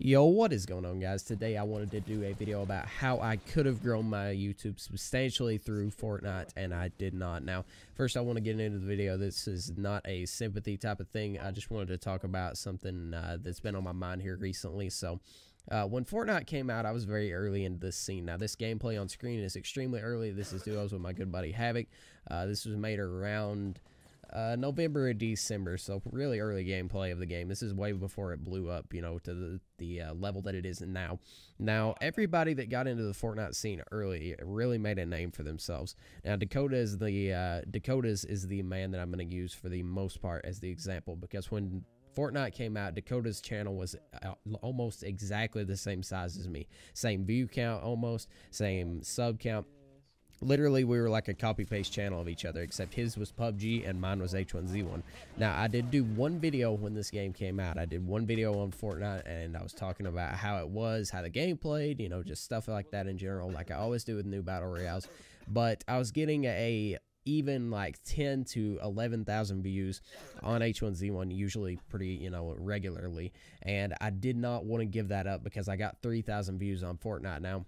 Yo, what is going on guys? Today I wanted to do a video about how I could have grown my YouTube substantially through Fortnite and I did not. Now, first I want to get into the video. This is not a sympathy type of thing. I just wanted to talk about something uh, that's been on my mind here recently. So, uh, when Fortnite came out, I was very early into this scene. Now, this gameplay on screen is extremely early. This is duos with my good buddy Havoc. Uh, this was made around uh, November and December, so really early gameplay of the game. This is way before it blew up, you know, to the, the uh, level that it is now. Now, everybody that got into the Fortnite scene early really made a name for themselves. Now, Dakota is the uh, Dakota's is the man that I'm going to use for the most part as the example because when Fortnite came out, Dakota's channel was uh, almost exactly the same size as me. Same view count almost, same sub count literally we were like a copy paste channel of each other except his was PUBG and mine was H1Z1 now I did do one video when this game came out I did one video on Fortnite and I was talking about how it was how the game played you know just stuff like that in general like I always do with new battle royales but I was getting a even like 10 to 11,000 views on H1Z1 usually pretty, you know, regularly. And I did not want to give that up because I got 3,000 views on Fortnite now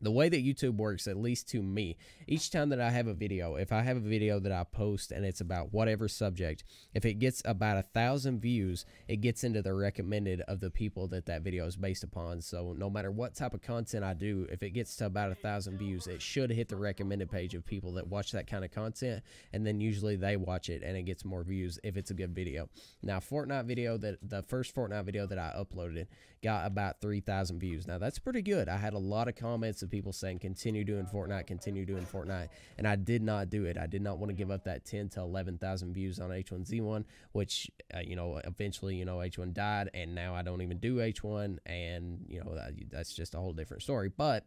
the way that YouTube works, at least to me, each time that I have a video, if I have a video that I post and it's about whatever subject, if it gets about a thousand views, it gets into the recommended of the people that that video is based upon. So no matter what type of content I do, if it gets to about a thousand views, it should hit the recommended page of people that watch that kind of content. And then usually they watch it and it gets more views if it's a good video. Now, Fortnite video that the first Fortnite video that I uploaded got about 3,000 views. Now that's pretty good. I had a lot of comments of people saying, continue doing Fortnite, continue doing Fortnite. And I did not do it. I did not want to give up that 10 to 11,000 views on H1Z1, which, uh, you know, eventually, you know, H1 died and now I don't even do H1. And, you know, that, that's just a whole different story. But,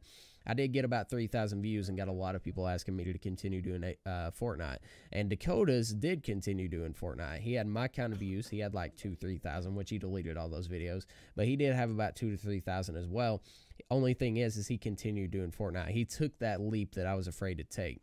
I did get about 3,000 views and got a lot of people asking me to continue doing uh, Fortnite. And Dakota's did continue doing Fortnite. He had my kind of views. He had like two, 3,000, which he deleted all those videos. But he did have about two to 3,000 as well. Only thing is, is he continued doing Fortnite. He took that leap that I was afraid to take.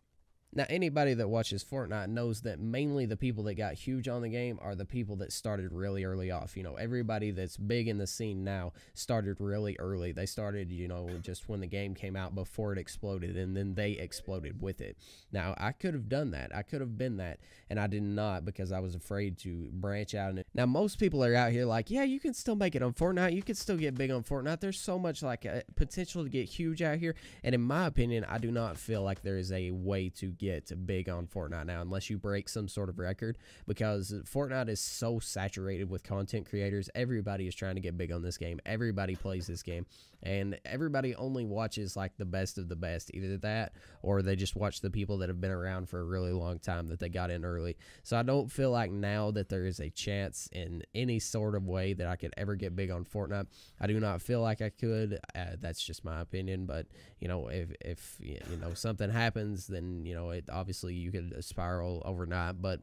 Now, anybody that watches Fortnite knows that mainly the people that got huge on the game are the people that started really early off. You know, everybody that's big in the scene now started really early. They started, you know, just when the game came out before it exploded, and then they exploded with it. Now, I could have done that. I could have been that, and I did not because I was afraid to branch out. Now, most people are out here like, yeah, you can still make it on Fortnite. You can still get big on Fortnite. There's so much like uh, potential to get huge out here. And in my opinion, I do not feel like there is a way to get it's big on Fortnite now, unless you break some sort of record, because Fortnite is so saturated with content creators. Everybody is trying to get big on this game. Everybody plays this game, and everybody only watches like the best of the best, either that or they just watch the people that have been around for a really long time that they got in early. So I don't feel like now that there is a chance in any sort of way that I could ever get big on Fortnite. I do not feel like I could. Uh, that's just my opinion, but you know, if if you know something happens, then you know it, obviously you could spiral overnight, but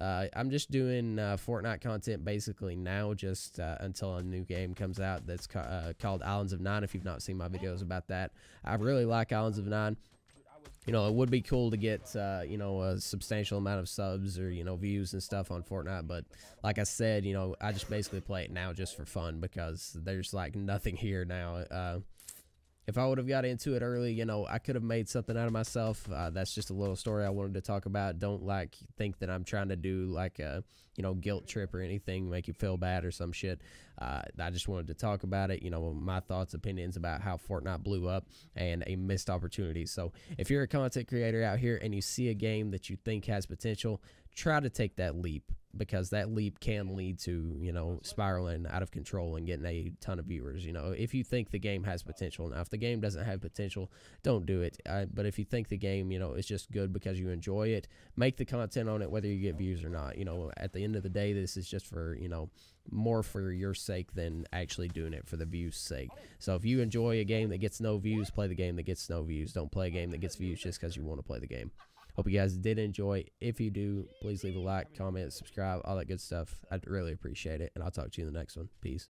uh, I'm just doing uh, Fortnite content basically now, just uh, until a new game comes out that's ca uh, called Islands of Nine. If you've not seen my videos about that, I really like Islands of Nine. You know, it would be cool to get uh, you know a substantial amount of subs or you know views and stuff on Fortnite, but like I said, you know, I just basically play it now just for fun because there's like nothing here now. Uh, if I would have got into it early, you know, I could have made something out of myself. Uh, that's just a little story I wanted to talk about. Don't like think that I'm trying to do like a, you know, guilt trip or anything, make you feel bad or some shit. Uh, I just wanted to talk about it, you know, my thoughts, opinions about how Fortnite blew up and a missed opportunity. So if you're a content creator out here and you see a game that you think has potential, try to take that leap because that leap can lead to you know spiraling out of control and getting a ton of viewers you know if you think the game has potential now if the game doesn't have potential don't do it I, but if you think the game you know is just good because you enjoy it make the content on it whether you get views or not you know at the end of the day this is just for you know more for your sake than actually doing it for the views sake so if you enjoy a game that gets no views play the game that gets no views don't play a game that gets views just because you want to play the game Hope you guys did enjoy. If you do, please leave a like, comment, subscribe, all that good stuff. I'd really appreciate it. And I'll talk to you in the next one. Peace.